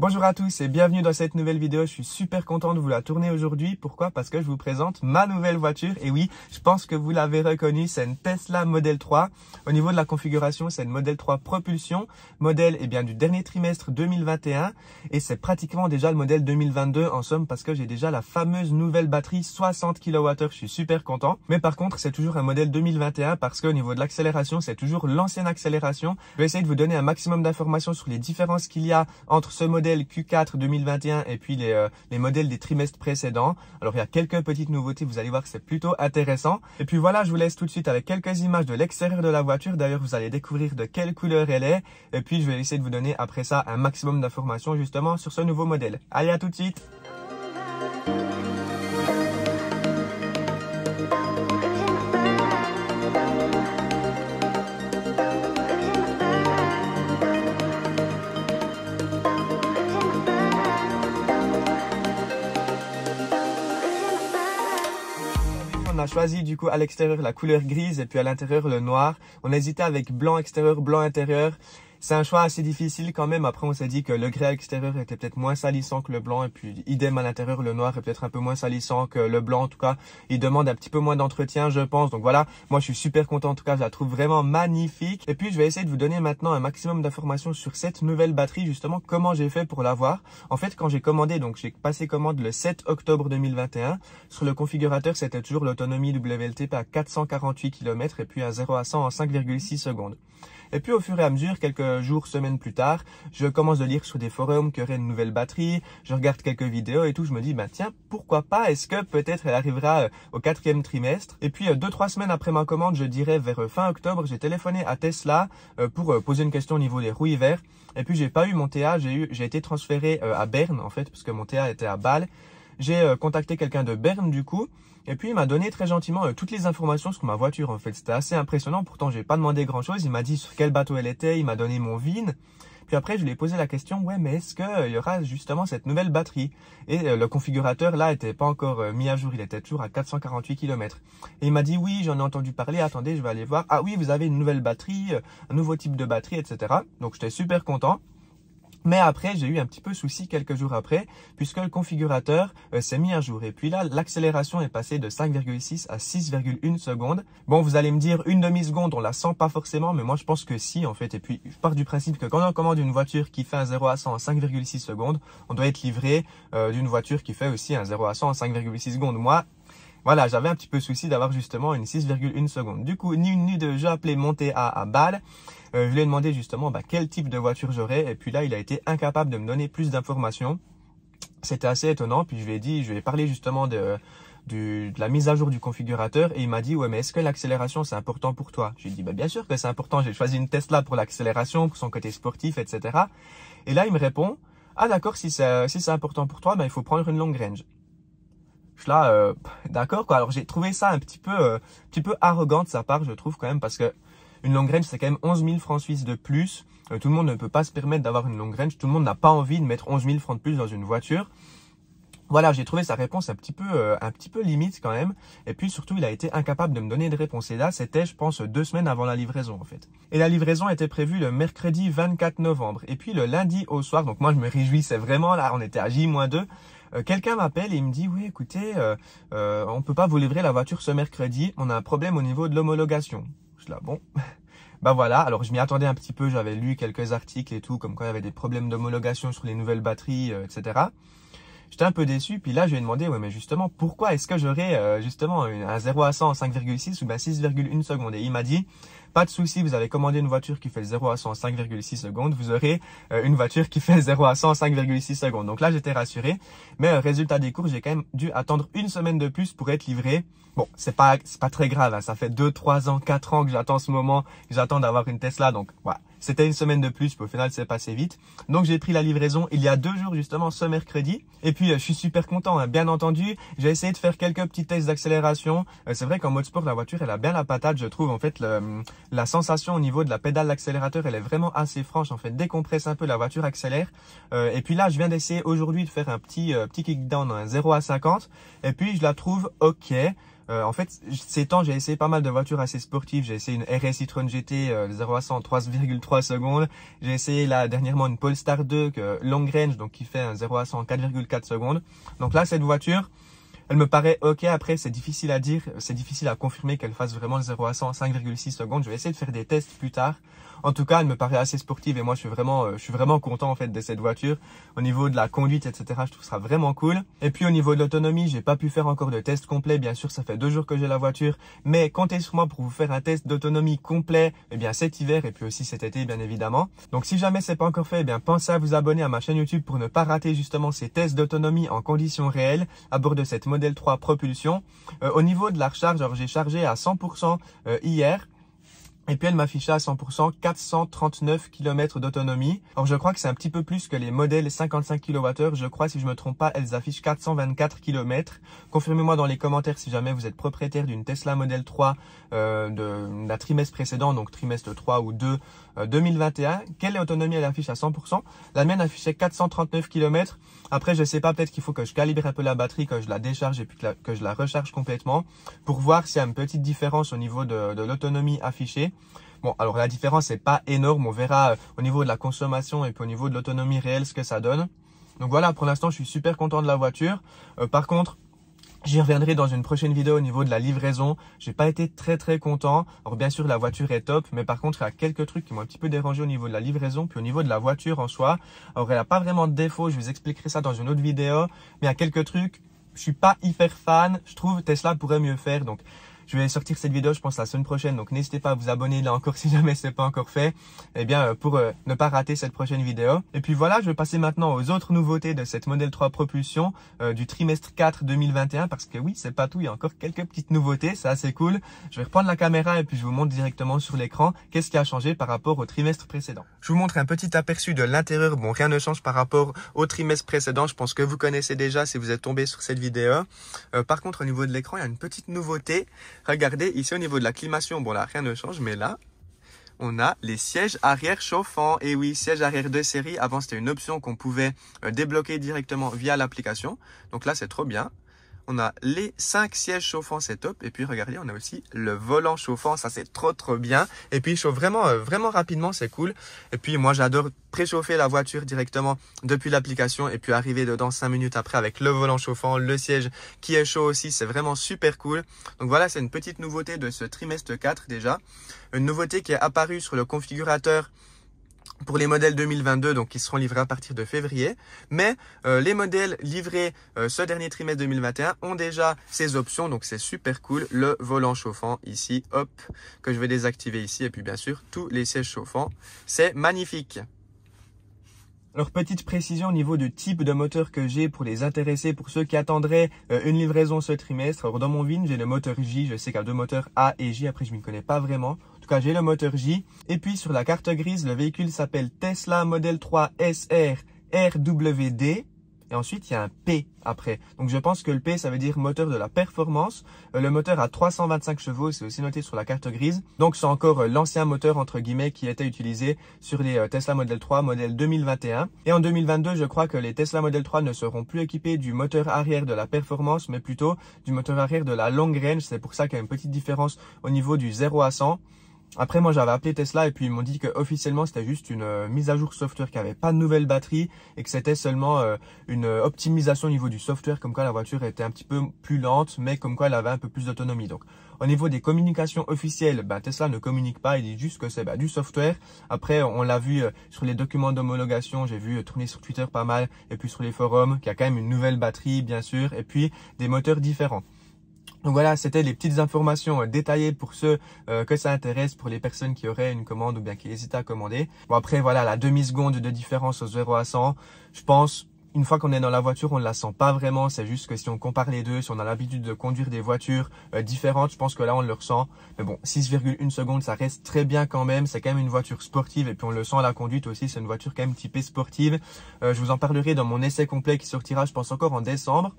Bonjour à tous et bienvenue dans cette nouvelle vidéo. Je suis super content de vous la tourner aujourd'hui. Pourquoi Parce que je vous présente ma nouvelle voiture. Et oui, je pense que vous l'avez reconnue, c'est une Tesla Model 3. Au niveau de la configuration, c'est une Model 3 propulsion, modèle eh bien, du dernier trimestre 2021. Et c'est pratiquement déjà le modèle 2022 en somme parce que j'ai déjà la fameuse nouvelle batterie 60 kWh. Je suis super content. Mais par contre, c'est toujours un modèle 2021 parce qu'au niveau de l'accélération, c'est toujours l'ancienne accélération. Je vais essayer de vous donner un maximum d'informations sur les différences qu'il y a entre ce modèle Q4 2021 et puis les, euh, les modèles des trimestres précédents. Alors il y a quelques petites nouveautés, vous allez voir que c'est plutôt intéressant. Et puis voilà, je vous laisse tout de suite avec quelques images de l'extérieur de la voiture. D'ailleurs, vous allez découvrir de quelle couleur elle est. Et puis je vais essayer de vous donner après ça un maximum d'informations justement sur ce nouveau modèle. Allez, à tout de suite a choisi du coup à l'extérieur la couleur grise et puis à l'intérieur le noir. On hésitait avec blanc extérieur, blanc intérieur c'est un choix assez difficile quand même. Après, on s'est dit que le gris à l'extérieur était peut-être moins salissant que le blanc. Et puis, idem à l'intérieur, le noir est peut-être un peu moins salissant que le blanc. En tout cas, il demande un petit peu moins d'entretien, je pense. Donc voilà, moi, je suis super content. En tout cas, je la trouve vraiment magnifique. Et puis, je vais essayer de vous donner maintenant un maximum d'informations sur cette nouvelle batterie, justement, comment j'ai fait pour l'avoir. En fait, quand j'ai commandé, donc j'ai passé commande le 7 octobre 2021, sur le configurateur, c'était toujours l'autonomie WLTP à 448 km et puis à 0 à 100 en 5,6 secondes. Et puis au fur et à mesure, quelques jours, semaines plus tard, je commence de lire sur des forums qu'il y aurait une nouvelle batterie, je regarde quelques vidéos et tout, je me dis, bah tiens, pourquoi pas, est-ce que peut-être elle arrivera euh, au quatrième trimestre Et puis euh, deux, trois semaines après ma commande, je dirais vers euh, fin octobre, j'ai téléphoné à Tesla pour poser une question au niveau des roues hiver. Et puis j'ai pas eu mon TA, j'ai eu, j'ai été transféré à Berne en fait, parce que mon TA était à Bâle. J'ai contacté quelqu'un de Berne du coup, et puis il m'a donné très gentiment euh, toutes les informations sur ma voiture en fait. C'était assez impressionnant, pourtant j'ai pas demandé grand chose. Il m'a dit sur quel bateau elle était, il m'a donné mon VIN. Puis après je lui ai posé la question, ouais mais est-ce qu'il euh, il y aura justement cette nouvelle batterie Et euh, le configurateur là était pas encore mis à jour, il était toujours à 448 km. Et il m'a dit oui, j'en ai entendu parler, attendez je vais aller voir. Ah oui, vous avez une nouvelle batterie, un nouveau type de batterie, etc. Donc j'étais super content. Mais après, j'ai eu un petit peu souci quelques jours après, puisque le configurateur euh, s'est mis à jour. Et puis là, l'accélération est passée de 5,6 à 6,1 secondes. Bon, vous allez me dire, une demi-seconde, on la sent pas forcément, mais moi je pense que si, en fait. Et puis, je pars du principe que quand on commande une voiture qui fait un 0 à 100 en 5,6 secondes, on doit être livré euh, d'une voiture qui fait aussi un 0 à 100 en 5,6 secondes. Moi, voilà, j'avais un petit peu souci d'avoir justement une 6,1 seconde. Du coup, ni une ni deux, j'ai appelé monter à, à Bâle. Euh, je lui ai demandé justement bah, quel type de voiture j'aurais. Et puis là, il a été incapable de me donner plus d'informations. C'était assez étonnant. Puis je lui ai dit, je lui ai parlé justement de... la mise à jour du configurateur et il m'a dit ouais mais est-ce que l'accélération c'est important pour toi J'ai dit bah bien sûr que c'est important, j'ai choisi une Tesla pour l'accélération, pour son côté sportif, etc. Et là il me répond ah d'accord si c'est important pour toi, bah, il faut prendre une longue range là, euh, d'accord quoi. Alors j'ai trouvé ça un petit peu, euh, petit peu arrogant de sa part, je trouve quand même, parce que une long range c'est quand même 11 000 francs suisses de plus. Euh, tout le monde ne peut pas se permettre d'avoir une long range. Tout le monde n'a pas envie de mettre 11 000 francs de plus dans une voiture. Voilà, j'ai trouvé sa réponse un petit peu, un petit peu limite quand même. Et puis surtout, il a été incapable de me donner de réponse. Et là, c'était, je pense, deux semaines avant la livraison en fait. Et la livraison était prévue le mercredi 24 novembre. Et puis le lundi au soir, donc moi je me réjouissais vraiment là, on était à J-2. Euh, quelqu'un m'appelle et il me dit oui écoutez, euh, euh, on peut pas vous livrer la voiture ce mercredi, on a un problème au niveau de l'homologation. Je là bon. bah ben voilà, alors je m'y attendais un petit peu, j'avais lu quelques articles et tout, comme quand il y avait des problèmes d'homologation sur les nouvelles batteries, euh, etc. J'étais un peu déçu, puis là je lui ai demandé, ouais mais justement, pourquoi est-ce que j'aurais euh, justement un 0 à 100 en 5,6 ou ben 6,1 seconde Et il m'a dit, pas de souci, vous avez commandé une voiture qui fait 0 à 100 en 5,6 secondes, vous aurez euh, une voiture qui fait 0 à 100 en 5,6 secondes. Donc là, j'étais rassuré. Mais euh, résultat des cours, j'ai quand même dû attendre une semaine de plus pour être livré. Bon, c'est pas, c'est pas très grave. Hein, ça fait 2, 3 ans, 4 ans que j'attends ce moment. J'attends d'avoir une Tesla. Donc, voilà. C'était une semaine de plus, mais au final, c'est passé vite. Donc, j'ai pris la livraison il y a deux jours, justement, ce mercredi. Et puis, euh, je suis super content, hein. bien entendu. J'ai essayé de faire quelques petits tests d'accélération. Euh, c'est vrai qu'en mode sport, la voiture, elle a bien la patate, je trouve. En fait, la sensation au niveau de la pédale d'accélérateur, elle est vraiment assez franche. En fait, dès qu'on un peu, la voiture accélère. Euh, et puis là, je viens d'essayer aujourd'hui de faire un petit, petit kickdown, un hein, 0 à 50. Et puis, je la trouve OK. Euh, en fait, ces temps, j'ai essayé pas mal de voitures assez sportives. J'ai essayé une RS Citroën GT 0 euh, à 100 3,3 secondes. J'ai essayé là dernièrement une Polestar 2 que, long range, donc qui fait un 0 à 100 4,4 secondes. Donc là, cette voiture, elle me paraît ok. Après, c'est difficile à dire, c'est difficile à confirmer qu'elle fasse vraiment le 0 à 100 5,6 secondes. Je vais essayer de faire des tests plus tard en tout cas, elle me paraît assez sportive et moi, je suis vraiment, euh, je suis vraiment content en fait de cette voiture. Au niveau de la conduite, etc., je trouve ça vraiment cool. Et puis au niveau de l'autonomie, j'ai pas pu faire encore de test complet. Bien sûr, ça fait deux jours que j'ai la voiture, mais comptez sur moi pour vous faire un test d'autonomie complet. Eh bien cet hiver et puis aussi cet été, bien évidemment. Donc si jamais c'est pas encore fait, eh bien pensez à vous abonner à ma chaîne YouTube pour ne pas rater justement ces tests d'autonomie en conditions réelles à bord de cette Model 3 propulsion. Euh, au niveau de la recharge, j'ai chargé à 100% euh, hier. Et puis elle m'afficha à 100% 439 km d'autonomie. Or je crois que c'est un petit peu plus que les modèles 55 kWh. Je crois si je me trompe pas, elles affichent 424 km. Confirmez-moi dans les commentaires si jamais vous êtes propriétaire d'une Tesla Model 3 euh, de, la trimestre précédent, donc trimestre 3 ou 2 2021. Euh, Quelle autonomie elle affiche à 100% La mienne affichait 439 km. Après je sais pas, peut-être qu'il faut que je calibre un peu la batterie, que je la décharge et puis que, je la recharge complètement pour voir s'il y a une petite différence au niveau de l'autonomie affichée. Bon, alors la différence n'est pas énorme, on verra euh, au niveau de la consommation et puis au niveau de l'autonomie réelle ce que ça donne. Donc voilà, pour l'instant, je suis super content de la voiture. Euh, par contre, J'y reviendrai dans une prochaine vidéo au niveau de la livraison. J'ai pas été très très content. Alors bien sûr la voiture est top, mais par contre il y a quelques trucs qui m'ont un petit peu dérangé au niveau de la livraison, puis au niveau de la voiture en soi. Alors elle n'a pas vraiment de défaut, je vous expliquerai ça dans une autre vidéo. Mais il y a quelques trucs, je suis pas hyper fan. Je trouve Tesla pourrait mieux faire. Donc je vais sortir cette vidéo, je pense, la semaine prochaine. Donc, n'hésitez pas à vous abonner là encore si jamais ce n'est pas encore fait. et eh bien, euh, pour euh, ne pas rater cette prochaine vidéo. Et puis voilà, je vais passer maintenant aux autres nouveautés de cette modèle 3 propulsion euh, du trimestre 4 2021. Parce que oui, c'est pas tout. Il y a encore quelques petites nouveautés. C'est assez cool. Je vais reprendre la caméra et puis je vous montre directement sur l'écran qu'est-ce qui a changé par rapport au trimestre précédent. Je vous montre un petit aperçu de l'intérieur. Bon, rien ne change par rapport au trimestre précédent. Je pense que vous connaissez déjà si vous êtes tombé sur cette vidéo. par contre, au niveau de l'écran, il y a une petite nouveauté. Regardez ici au niveau de la Bon, là, rien ne change, mais là, on a les sièges arrière chauffants. Et oui, sièges arrière de série. Avant, c'était une option qu'on pouvait euh, débloquer directement via l'application. Donc là, c'est trop bien on a les 5 sièges chauffants c'est top. et puis regardez, on a aussi le volant chauffant, ça c'est trop trop bien. Et puis il chauffe vraiment euh, vraiment rapidement, c'est cool. Et puis moi j'adore préchauffer la voiture directement depuis l'application et puis arriver dedans 5 minutes après avec le volant chauffant, le siège qui est chaud aussi, c'est vraiment super cool. Donc voilà, c'est une petite nouveauté de ce trimestre 4 déjà. Une nouveauté qui est apparue sur le configurateur pour les modèles 2022, donc qui seront livrés à partir de février. Mais euh, les modèles livrés euh, ce dernier trimestre 2021 ont déjà ces options, donc c'est super cool. Le volant chauffant ici, hop, que je vais désactiver ici, et puis bien sûr tous les sièges chauffants. C'est magnifique. Alors petite précision au niveau du type de moteur que j'ai pour les intéressés, pour ceux qui attendraient euh, une livraison ce trimestre. Alors dans mon VIN, j'ai le moteur J, je sais qu'il y a deux moteurs A et J, après je ne m'y connais pas vraiment j'ai le moteur J. Et puis, sur la carte grise, le véhicule s'appelle Tesla Model 3 SR RWD. Et ensuite, il y a un P après. Donc, je pense que le P, ça veut dire moteur de la performance. Euh, le moteur a 325 chevaux, c'est aussi noté sur la carte grise. Donc, c'est encore euh, l'ancien moteur, entre guillemets, qui était utilisé sur les euh, Tesla Model 3, modèle 2021. Et en 2022, je crois que les Tesla Model 3 ne seront plus équipés du moteur arrière de la performance, mais plutôt du moteur arrière de la longue range. C'est pour ça qu'il y a une petite différence au niveau du 0 à 100. Après, moi, j'avais appelé Tesla et puis ils m'ont dit que officiellement, c'était juste une euh, mise à jour software qui n'avait pas de nouvelle batterie et que c'était seulement euh, une euh, optimisation au niveau du software, comme quoi la voiture était un petit peu plus lente, mais comme quoi elle avait un peu plus d'autonomie. Donc, au niveau des communications officielles, bah, Tesla ne communique pas, il dit juste que c'est bah, du software. Après, on l'a vu sur les documents d'homologation, j'ai vu tourner sur Twitter pas mal et puis sur les forums qu'il y a quand même une nouvelle batterie, bien sûr, et puis des moteurs différents. Donc voilà, c'était les petites informations euh, détaillées pour ceux euh, que ça intéresse, pour les personnes qui auraient une commande ou bien qui hésitent à commander. Bon après voilà, la demi-seconde de différence au 0 à 100, je pense une fois qu'on est dans la voiture, on ne la sent pas vraiment. C'est juste que si on compare les deux, si on a l'habitude de conduire des voitures euh, différentes, je pense que là, on le ressent. Mais bon, 6,1 secondes, ça reste très bien quand même. C'est quand même une voiture sportive et puis on le sent à la conduite aussi. C'est une voiture quand même typée sportive. Euh, je vous en parlerai dans mon essai complet qui sortira, je pense, encore en décembre.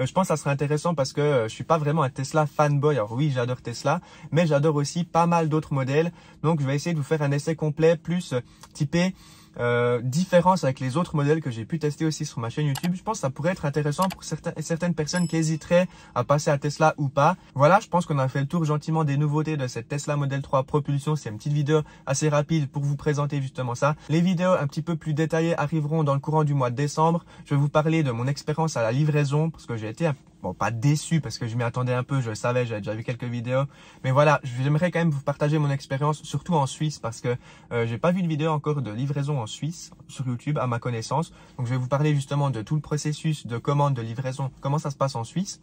Euh, je pense que ça serait intéressant parce que je suis pas vraiment un Tesla fanboy. Alors oui, j'adore Tesla, mais j'adore aussi pas mal d'autres modèles. Donc, je vais essayer de vous faire un essai complet plus typé euh, différence avec les autres modèles que j'ai pu tester aussi sur ma chaîne YouTube. Je pense que ça pourrait être intéressant pour certaines personnes qui hésiteraient à passer à Tesla ou pas. Voilà, je pense qu'on a fait le tour gentiment des nouveautés de cette Tesla Model 3 Propulsion. C'est une petite vidéo assez rapide pour vous présenter justement ça. Les vidéos un petit peu plus détaillées arriveront dans le courant du mois de décembre. Je vais vous parler de mon expérience à la livraison parce que j'ai été un bon, pas déçu parce que je m'y attendais un peu, je savais, j'avais déjà vu quelques vidéos. Mais voilà, j'aimerais quand même vous partager mon expérience, surtout en Suisse, parce que euh, j'ai pas vu de vidéo encore de livraison en Suisse sur YouTube à ma connaissance. Donc je vais vous parler justement de tout le processus de commande, de livraison, comment ça se passe en Suisse.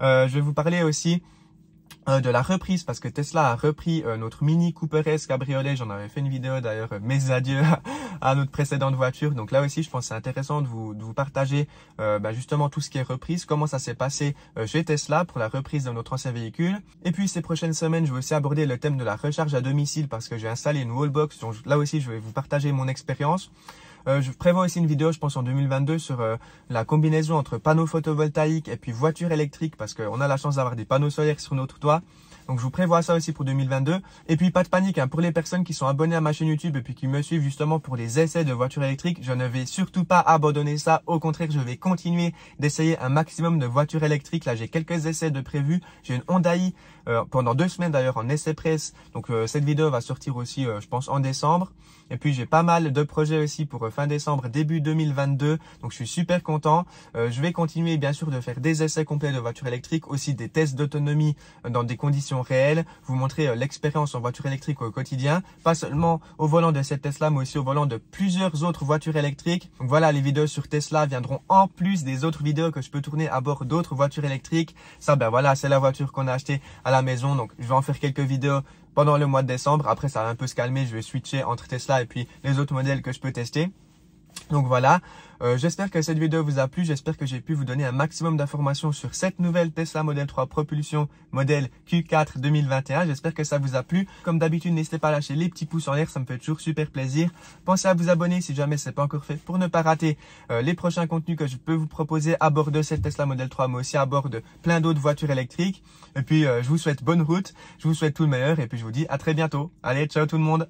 Euh, je vais vous parler aussi euh, de la reprise parce que Tesla a repris euh, notre Mini Cooper S cabriolet. J'en avais fait une vidéo d'ailleurs. mes adieux à notre précédente voiture. Donc là aussi, je pense c'est intéressant de vous, de vous partager euh, bah, justement tout ce qui est reprise, comment ça s'est passé euh, chez Tesla pour la reprise de notre ancien véhicule. Et puis ces prochaines semaines, je vais aussi aborder le thème de la recharge à domicile parce que j'ai installé une wallbox. Donc là aussi, je vais vous partager mon expérience. Euh, je prévois aussi une vidéo, je pense, en 2022 sur la combinaison entre panneaux photovoltaïques et puis voitures électriques parce qu'on a la chance d'avoir des panneaux solaires sur notre toit. Donc je vous prévois ça aussi pour 2022. Et puis pas de panique, hein. pour les personnes qui sont abonnées à ma chaîne YouTube et puis qui me suivent justement pour les essais de voitures électriques, je ne vais surtout pas abandonner ça. Au contraire, je vais continuer d'essayer un maximum de voitures électriques. Là, j'ai quelques essais de prévus. J'ai une Honda i euh, pendant deux semaines d'ailleurs en essai presse. Donc euh, cette vidéo va sortir aussi, euh, je pense, en décembre. Et puis j'ai pas mal de projets aussi pour euh, fin décembre, début 2022. Donc je suis super content. Euh, je vais continuer bien sûr de faire des essais complets de voitures électriques, aussi des tests d'autonomie euh, dans des conditions réelles, vous montrer l'expérience en voiture électrique au quotidien, pas seulement au volant de cette Tesla, mais aussi au volant de plusieurs autres voitures électriques. Donc voilà, les vidéos sur Tesla viendront en plus des autres vidéos que je peux tourner à bord d'autres voitures électriques. Ça, ben voilà, c'est la voiture qu'on a achetée à la maison, donc je vais en faire quelques vidéos pendant le mois de décembre. Après, ça va un peu se calmer. Je vais switcher entre Tesla et puis les autres modèles que je peux tester. Donc voilà, euh, j'espère que cette vidéo vous a plu, j'espère que j'ai pu vous donner un maximum d'informations sur cette nouvelle Tesla Model 3 propulsion modèle Q4 2021, j'espère que ça vous a plu. Comme d'habitude, n'hésitez pas à lâcher les petits pouces en l'air, ça me fait toujours super plaisir. Pensez à vous abonner si jamais ce n'est pas encore fait pour ne pas rater euh, les prochains contenus que je peux vous proposer à bord de cette Tesla Model 3, mais aussi à bord de plein d'autres voitures électriques. Et puis, euh, je vous souhaite bonne route, je vous souhaite tout le meilleur et puis je vous dis à très bientôt. Allez, ciao tout le monde